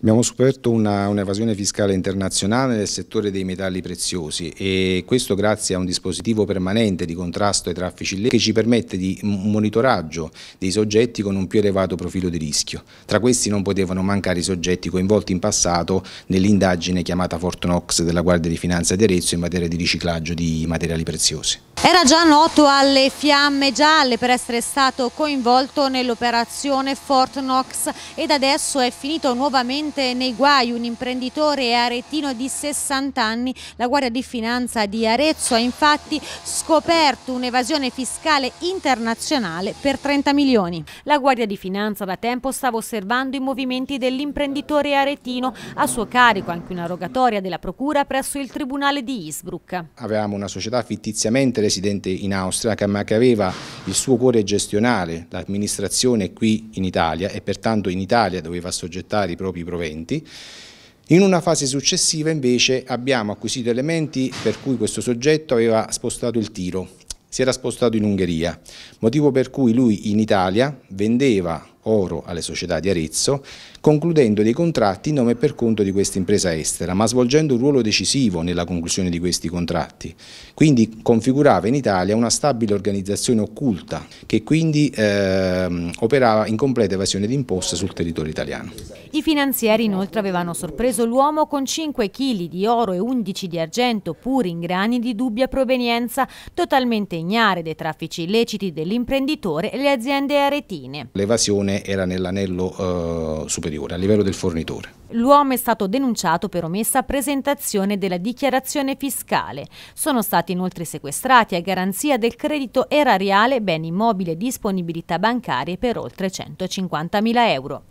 Abbiamo scoperto un'evasione un fiscale internazionale nel settore dei metalli preziosi e questo grazie a un dispositivo permanente di contrasto ai traffici illeciti che ci permette di monitoraggio dei soggetti con un più elevato profilo di rischio. Tra questi non potevano mancare i soggetti coinvolti in passato nell'indagine chiamata Fortnox della Guardia di Finanza di Arezzo in materia di riciclaggio di materiali preziosi. Era già noto alle fiamme gialle per essere stato coinvolto nell'operazione Fort Knox ed adesso è finito nuovamente nei guai un imprenditore aretino di 60 anni. La Guardia di Finanza di Arezzo ha infatti scoperto un'evasione fiscale internazionale per 30 milioni. La Guardia di Finanza da tempo stava osservando i movimenti dell'imprenditore aretino, a suo carico anche una rogatoria della Procura presso il Tribunale di Isbruck. Avevamo una società fittiziamente presidente in Austria, ma che aveva il suo cuore gestionale, l'amministrazione qui in Italia e pertanto in Italia doveva assoggettare i propri proventi. In una fase successiva invece abbiamo acquisito elementi per cui questo soggetto aveva spostato il tiro, si era spostato in Ungheria, motivo per cui lui in Italia vendeva oro alle società di Arezzo, concludendo dei contratti in nome e per conto di questa impresa estera, ma svolgendo un ruolo decisivo nella conclusione di questi contratti. Quindi configurava in Italia una stabile organizzazione occulta che quindi eh, operava in completa evasione di imposte sul territorio italiano. I finanzieri inoltre avevano sorpreso l'uomo con 5 kg di oro e 11 di argento, pur in grani di dubbia provenienza, totalmente ignare dei traffici illeciti dell'imprenditore e le aziende aretine. L'evasione carbone era nell'anello eh, superiore, a livello del fornitore. L'uomo è stato denunciato per omessa presentazione della dichiarazione fiscale. Sono stati inoltre sequestrati a garanzia del credito erariale beni immobili e disponibilità bancarie per oltre 150.000 euro.